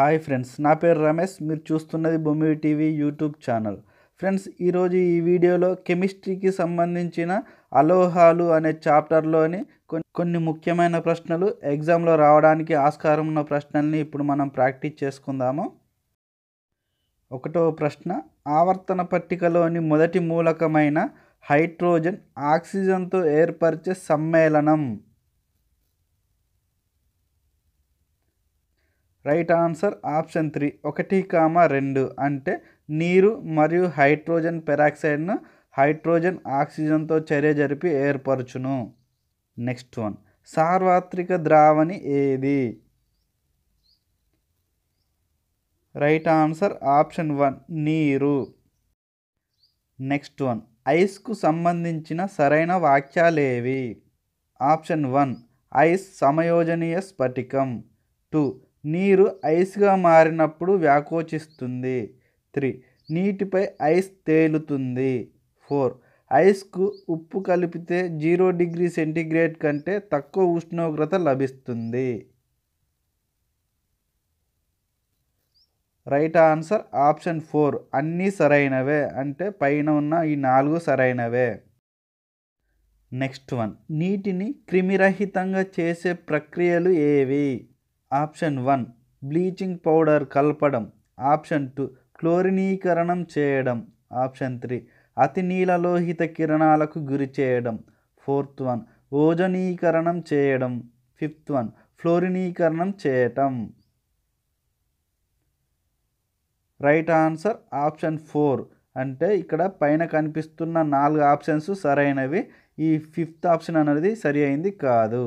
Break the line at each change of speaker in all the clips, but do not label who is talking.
Hi friends నా పేరు రమేష్ మీరు చూస్తున్నది Bommi TV YouTube channel friends ఈరోజు ఈ వీడియోలో కెమిస్ట్రీకి సంబంధించిన అలోహాలు అనే చాప్టర్లోని కొన్ని కొన్ని ముఖ్యమైన ప్రశ్నలు ఎగ్జామ్లో రావడానికి ఆస్కారం ఉన్న ప్రశ్నల్ని ఇప్పుడు మనం ప్రాక్టీస్ చేసుకుందాము ఒకటో ప్రశ్న ఆవర్తన పట్టికలోని మొదటి మూలకమైన హైడ్రోజన్ ఆక్సిజన్తో ఏర్పరిచే సమ్మేళనం రైట్ ఆన్సర్ ఆప్షన్ త్రీ ఒకటి కామ రెండు అంటే నీరు మరియు హైడ్రోజన్ పెరాక్సైడ్ను హైడ్రోజన్ ఆక్సిజన్తో చర్య జరిపి ఏర్పరచును నెక్స్ట్ వన్ సార్వత్రిక ద్రావణి ఏది రైట్ ఆన్సర్ ఆప్షన్ వన్ నీరు నెక్స్ట్ వన్ ఐస్కు సంబంధించిన సరైన వాక్యాలేవి ఆప్షన్ వన్ ఐస్ సమయోజనీయ స్ఫటికం టూ నీరు ఐస్గా మారినప్పుడు వ్యాకోచిస్తుంది త్రీ నీటిపై ఐస్ తేలుతుంది ఫోర్ ఐస్కు ఉప్పు కలిపితే జీరో డిగ్రీ సెంటీగ్రేడ్ కంటే తక్కువ ఉష్ణోగ్రత లభిస్తుంది రైట్ ఆన్సర్ ఆప్షన్ ఫోర్ అన్నీ సరైనవే అంటే పైన ఉన్న ఈ నాలుగు సరైనవే నెక్స్ట్ వన్ నీటిని క్రిమిరహితంగా చేసే ప్రక్రియలు ఏవి ఆప్షన్ వన్ బ్లీచింగ్ పౌడర్ కలపడం ఆప్షన్ టూ క్లోరినీకరణం చేయడం ఆప్షన్ త్రీ అతి నీలలోహిత కిరణాలకు గురి చేయడం ఫోర్త్ వన్ ఓజనీకరణం చేయడం ఫిఫ్త్ వన్ ఫ్లోరినీకరణం చేయటం రైట్ ఆన్సర్ ఆప్షన్ ఫోర్ అంటే ఇక్కడ పైన కనిపిస్తున్న నాలుగు ఆప్షన్స్ సరైనవి ఈ ఫిఫ్త్ ఆప్షన్ అనేది సరి అయింది కాదు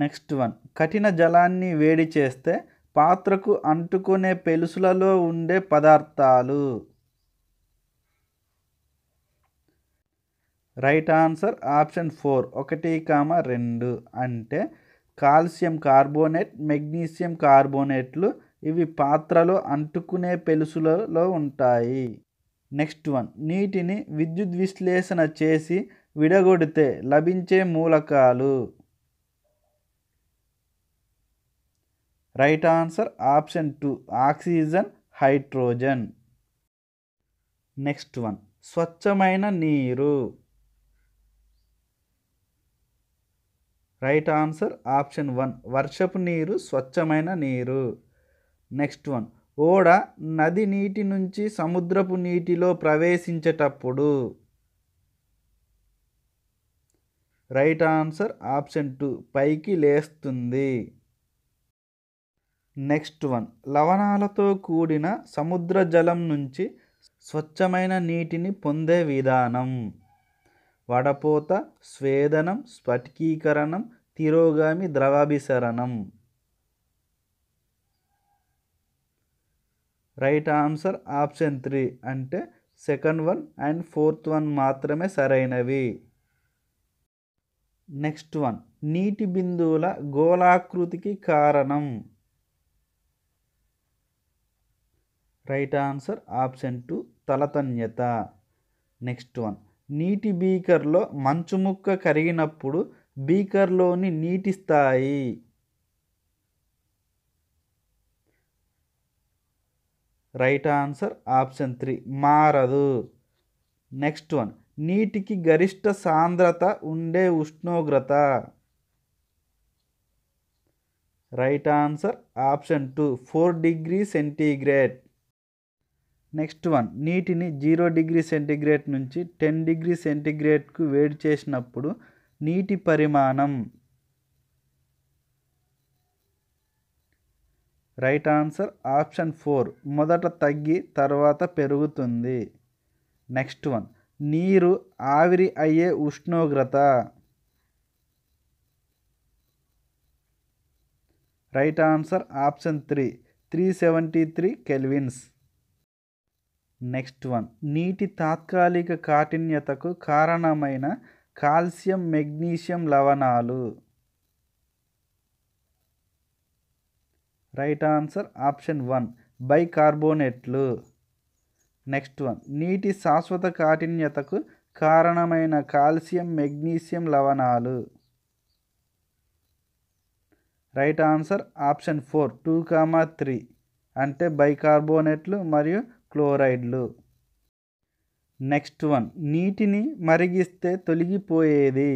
నెక్స్ట్ వన్ కఠిన జలాన్ని వేడి చేస్తే పాత్రకు అంటుకునే పెలుసులలో ఉండే పదార్థాలు రైట్ ఆన్సర్ ఆప్షన్ ఫోర్ ఒకటి కామ రెండు అంటే కాల్షియం కార్బోనేట్ మెగ్నీషియం కార్బోనేట్లు ఇవి పాత్రలో అంటుకునే పెలుసులలో ఉంటాయి నెక్స్ట్ వన్ నీటిని విద్యుత్ విశ్లేషణ చేసి విడగొడితే లభించే మూలకాలు right answer option two oxygen hydrogen next one స్వచ్ఛమైన నీరు రైట్ ఆన్సర్ ఆప్షన్ వన్ వర్షపు నీరు స్వచ్ఛమైన నీరు నెక్స్ట్ వన్ ఓడ నది నీటి నుంచి సముద్రపు నీటిలో ప్రవేశించేటప్పుడు రైట్ ఆన్సర్ ఆప్షన్ టూ పైకి లేస్తుంది నెక్స్ట్ వన్ లవణాలతో కూడిన సముద్ర జలం నుంచి స్వచ్ఛమైన నీటిని పొందే విధానం వడపోత స్వేదనం స్ఫటికీకరణం తిరోగామి ద్రవాభిసరణం రైట్ ఆన్సర్ ఆప్షన్ త్రీ అంటే second one and fourth one మాత్రమే సరైనవి నెక్స్ట్ వన్ నీటి బిందువుల గోళాకృతికి కారణం రైట్ ఆన్సర్ ఆప్షన్ టూ తలతన్యత నెక్స్ట్ వన్ నీటి బీకర్లో మంచు ముక్క కరిగినప్పుడు బీకర్లోని నీటి స్థాయి రైట్ ఆన్సర్ ఆప్షన్ త్రీ మారదు నెక్స్ట్ వన్ నీటికి గరిష్ట సాంద్రత ఉండే ఉష్ణోగ్రత right answer option two four degree centigrade next one నీటిని జీరో డిగ్రీ సెంటిగ్రేడ్ నుంచి టెన్ డిగ్రీ సెంటిగ్రేడ్కు వేడి చేసినప్పుడు నీటి పరిమాణం రైట్ ఆన్సర్ ఆప్షన్ ఫోర్ మొదట తగ్గి తర్వాత పెరుగుతుంది నెక్స్ట్ వన్ నీరు ఆవిరి అయ్యే ఉష్ణోగ్రత right answer option three three seventy three kelvins next one నీటి తాత్కాలిక కాఠిన్యతకు కారణమైన కాల్షియం మెగ్నీషియం లవణాలు రైట్ ఆన్సర్ ఆప్షన్ వన్ బైకార్బోనేట్లు నెక్స్ట్ వన్ నీటి శాశ్వత కాఠిన్యతకు కారణమైన కాల్షియం మెగ్నీషియం లవణాలు right answer option four two comma three అంటే బైకార్బోనేట్లు మరియు క్లోరైడ్లు నెక్స్ట్ వన్ నీటిని మరిగిస్తే తొలగిపోయేది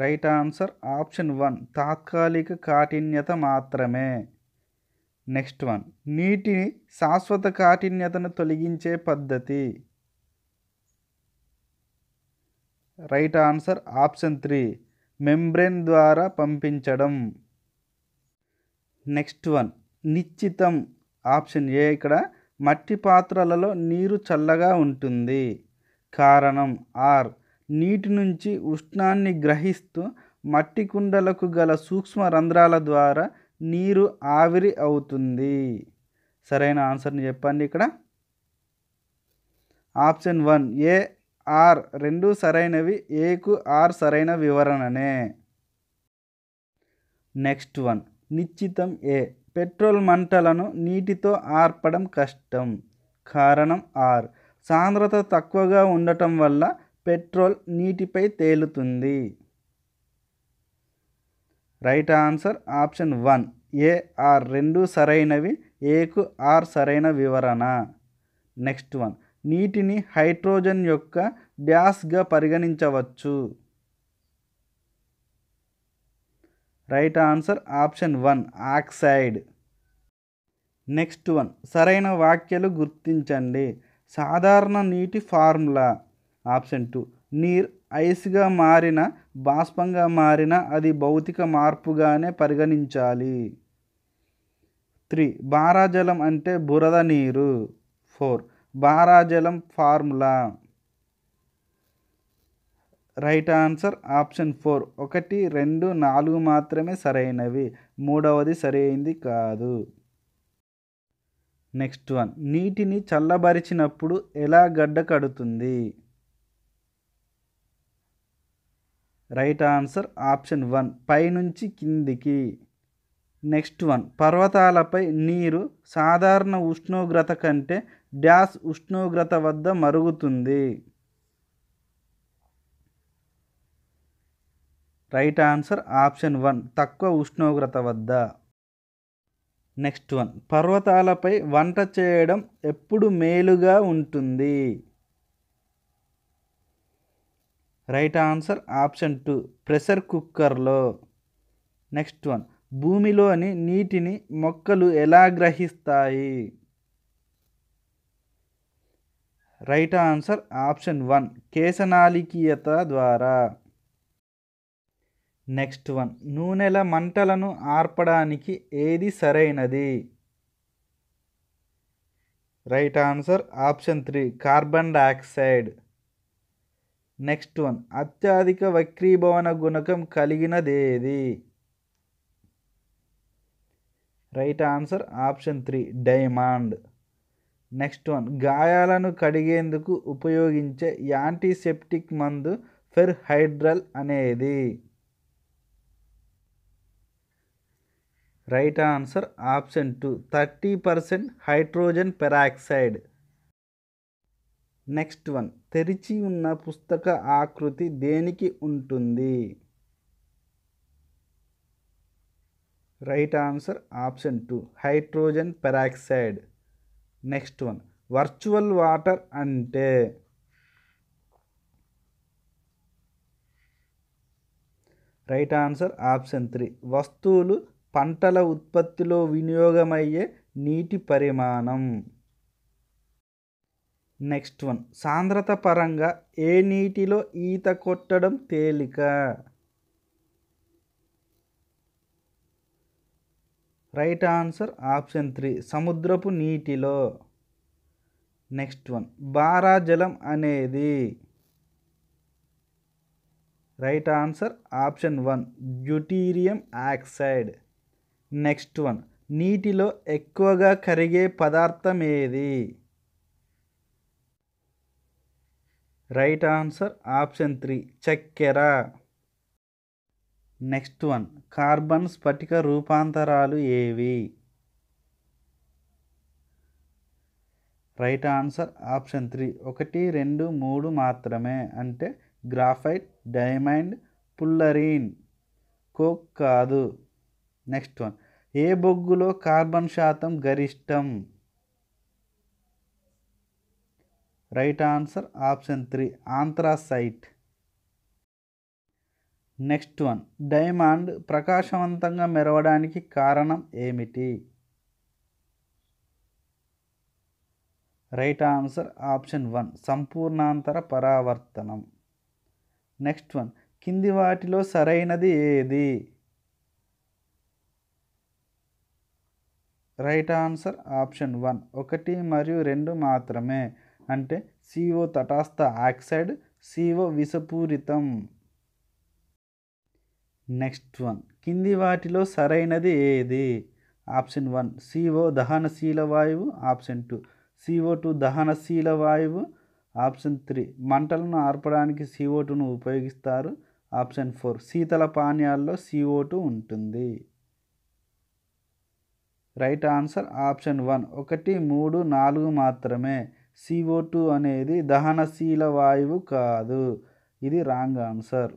రైట్ ఆన్సర్ ఆప్షన్ వన్ తాత్కాలిక కాఠిన్యత మాత్రమే నెక్స్ట్ వన్ నీటిని శాశ్వత కాఠిన్యతను తొలగించే పద్ధతి right answer option three membrane ద్వారా పంపించడం నెక్స్ట్ వన్ నిశ్చితం ఆప్షన్ ఏ ఇక్కడ మట్టి పాత్రలలో నీరు చల్లగా ఉంటుంది కారణం ఆర్ నీటి నుంచి ఉష్ణాన్ని గ్రహిస్తూ మట్టి కుండలకు గల సూక్ష్మ రంధ్రాల ద్వారా నీరు ఆవిరి అవుతుంది సరైన ఆన్సర్ని చెప్పండి ఇక్కడ ఆప్షన్ వన్ ఏ ఆర్ రెండు సరైనవి ఏకు ఆర్ సరైన వివరణనే నెక్స్ట్ వన్ నిశ్చితం ఏ పెట్రోల్ మంటలను నీటితో ఆర్పడం కష్టం కారణం ఆర్ సాంద్రత తక్కువగా ఉండటం వల్ల పెట్రోల్ నీటిపై తేలుతుంది right answer option one A R రెండు సరైనవి ఏకు ఆర్ సరైన వివరణ నెక్స్ట్ వన్ నీటిని హైడ్రోజన్ యొక్క డ్యాస్గా పరిగణించవచ్చు right answer option one oxide next one సరైన వాక్యలు గుర్తించండి సాధారణ నీటి ఫార్ములా ఆప్షన్ టూ నీర్ ఐస్గా మారిన బాష్పంగా మారిన అది భౌతిక మార్పుగానే పరిగణించాలి త్రీ బారాజలం అంటే బురద నీరు ఫోర్ బారాజలం formula right answer option four ఒకటి రెండు నాలుగు మాత్రమే సరైనవి మూడవది సరైనది కాదు నెక్స్ట్ వన్ నీటిని చల్లబరిచినప్పుడు ఎలా గడ్డ కడుతుంది రైట్ ఆన్సర్ ఆప్షన్ వన్ పైనుంచి కిందికి నెక్స్ట్ వన్ పర్వతాలపై నీరు సాధారణ ఉష్ణోగ్రత కంటే డ్యాస్ ఉష్ణోగ్రత వద్ద మరుగుతుంది రైట్ ఆన్సర్ ఆప్షన్ వన్ తక్కువ ఉష్ణోగ్రత వద్ద నెక్స్ట్ వన్ పర్వతాలపై వంట చేయడం ఎప్పుడు మేలుగా ఉంటుంది right answer option two pressure కుక్కర్లో నెక్స్ట్ వన్ భూమిలోని నీటిని మొక్కలు ఎలా గ్రహిస్తాయి రైట్ ఆన్సర్ ఆప్షన్ వన్ కేశనాలికీయత ద్వారా నెక్స్ట్ వన్ నూనెల మంటలను ఆర్పడానికి ఏది సరైనది right answer option three carbon dioxide next one అత్యధిక వక్రీభవన గుణకం కలిగినదేది right answer option three diamond next one గాయాలను కడిగేందుకు ఉపయోగించే యాంటీసెప్టిక్ మందు ఫెర్ హైడ్రల్ అనేది right answer option two thirty percent hydrogen peroxide next one తెరిచి ఉన్న పుస్తక ఆకృతి దేనికి ఉంటుంది right answer option two hydrogen peroxide next one virtual water అంటే రైట్ ఆన్సర్ ఆప్షన్ త్రీ వస్తువులు పంటల ఉత్పత్తిలో వినియోగమయ్యే నీటి పరిమాణం నెక్స్ట్ వన్ సాంద్రత పరంగా ఏ నీటిలో ఈత కొట్టడం తేలిక రైట్ ఆన్సర్ ఆప్షన్ త్రీ సముద్రపు నీటిలో నెక్స్ట్ వన్ బారాజలం అనేది right answer option one deuterium oxide next one నీటిలో ఎక్కువగా కరిగే పదార్థం ఏది రైట్ ఆన్సర్ ఆప్షన్ త్రీ చక్కెర నెక్స్ట్ వన్ కార్బన్ స్ఫటిక రూపాంతరాలు ఏవి రైట్ ఆన్సర్ ఆప్షన్ త్రీ ఒకటి రెండు మూడు మాత్రమే అంటే గ్రాఫైట్ డైమండ్ పుల్లరీన్ కోక్ కాదు నెక్స్ట్ వన్ ఏ బొగ్గులో కార్బన్ శాతం గరిష్టం right answer option three anthracite next one diamond ప్రకాశవంతంగా మెరవడానికి కారణం ఏమిటి రైట్ ఆన్సర్ ఆప్షన్ వన్ సంపూర్ణాంతర పరావర్తనం నెక్స్ట్ వన్ కింది వాటిలో సరైనది ఏది రైట్ ఆన్సర్ ఆప్షన్ వన్ ఒకటి మరియు రెండు మాత్రమే అంటే సిఓ తటాస్థ ఆక్సైడ్ సిఓ విషపూరితం నెక్స్ట్ వన్ కింది వాటిలో సరైనది ఏది ఆప్షన్ వన్ సిఓ దహనశీల వాయువు ఆప్షన్ టూ సిఓ టూ దహనశీల వాయువు ఆప్షన్ త్రీ మంటలను ఆర్పడానికి సిఓ టూను ఉపయోగిస్తారు ఆప్షన్ ఫోర్ శీతల పానీయాల్లో సిఓ టూ ఉంటుంది రైట్ ఆన్సర్ ఆప్షన్ వన్ ఒకటి మూడు నాలుగు మాత్రమే సిఓ టూ అనేది దహనశీల వాయువు కాదు ఇది రాంగ్ ఆన్సర్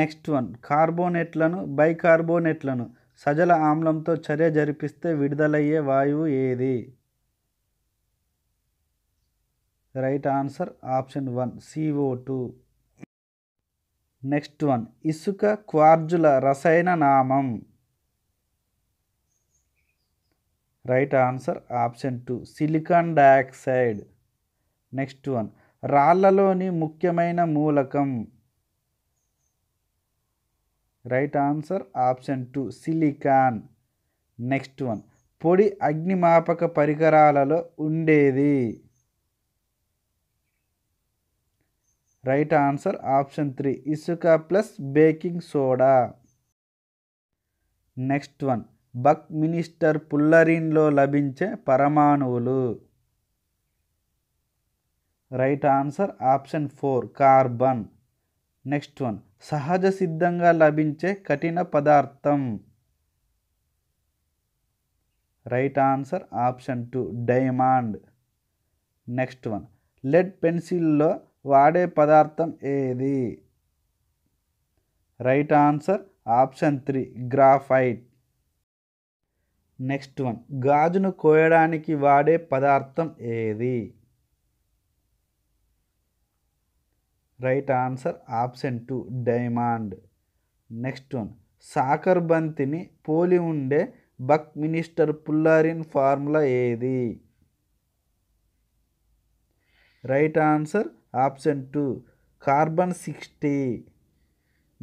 నెక్స్ట్ వన్ కార్బోనేట్లను కార్బోనెట్లను సజల ఆమ్లంతో చర్య జరిపిస్తే విడుదలయ్యే వాయువు ఏది right answer option one CO two next one ఇసుక క్వార్జుల రసాయన నామం right answer option two silicon dioxide next one రాళ్లలోని ముఖ్యమైన మూలకం right answer option two silicon next one పొడి అగ్నిమాపక పరికరాలలో ఉండేది రైట్ ఆన్సర్ ఆప్షన్ త్రీ ఇసుక plus baking soda next one Buckminster పుల్లరిన్లో లభించే పరమాణువులు right answer option four carbon next one సహజ సిద్ధంగా లభించే కఠిన పదార్థం right answer option two diamond next one lead పెన్సిల్లో వాడే పదార్థం ఏది right answer option three graphite next one గాజును కోయడానికి వాడే పదార్థం ఏది right answer option two diamond next one soccer బంతిని పోలి ఉండే బక్ మినిస్టర్ పుల్లారిన్ ఫార్ములా ఏది right answer option two carbon sixty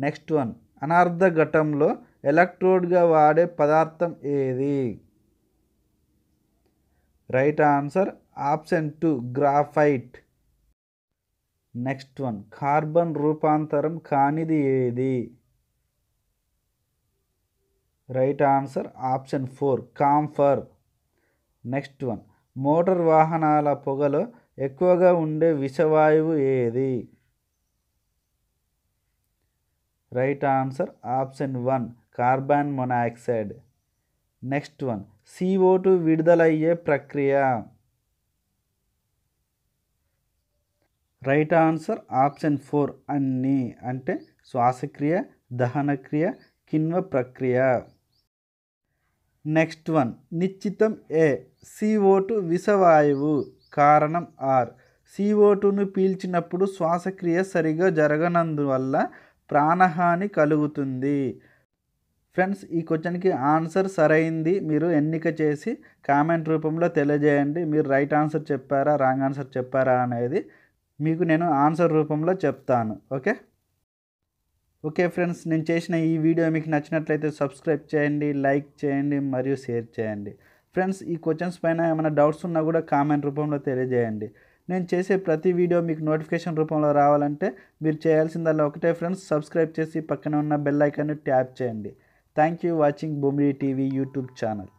next one అనార్ధ ఘటంలో ఎలక్ట్రోడ్గా వాడే పదార్థం ఏది right answer option two graphite next one carbon రూపాంతరం కానిది ఏది right answer option four camphor next one motor వాహనాల పొగలో ఎక్కువగా ఉండే విషవాయువు ఏది right answer option one carbon monoxide next one CO two విడుదలయ్యే ప్రక్రియ రైట్ ఆన్సర్ ఆప్షన్ ఫోర్ అన్ని అంటే శ్వాసక్రియ దహనక్రియ కిణ్వ ప్రక్రియ నెక్స్ట్ వన్ నిశ్చితం ఏ సిఓ టూ విషవాయువు కారణం ఆర్ సిఓ టూను పీల్చినప్పుడు శ్వాసక్రియ సరిగా జరగనందువల్ల ప్రాణహాని కలుగుతుంది ఫ్రెండ్స్ ఈ క్వశ్చన్కి ఆన్సర్ సరైంది మీరు ఎన్నిక చేసి కామెంట్ రూపంలో తెలియజేయండి మీరు రైట్ ఆన్సర్ చెప్పారా రాంగ్ ఆన్సర్ చెప్పారా అనేది మీకు నేను ఆన్సర్ రూపంలో చెప్తాను ఓకే ఓకే ఫ్రెండ్స్ నేను చేసిన ఈ వీడియో మీకు నచ్చినట్లయితే సబ్స్క్రైబ్ చేయండి లైక్ చేయండి మరియు షేర్ చేయండి ఫ్రెండ్స్ ఈ క్వశ్చన్స్ పైన ఏమైనా డౌట్స్ ఉన్నా కూడా కామెంట్ రూపంలో తెలియజేయండి నేను చేసే ప్రతి వీడియో మీకు నోటిఫికేషన్ రూపంలో రావాలంటే మీరు చేయాల్సిందల్లా ఒకటే ఫ్రెండ్స్ సబ్స్క్రైబ్ చేసి పక్కన ఉన్న బెల్ ఐకాన్ని ట్యాప్ చేయండి Thank you watching Bumri TV YouTube channel.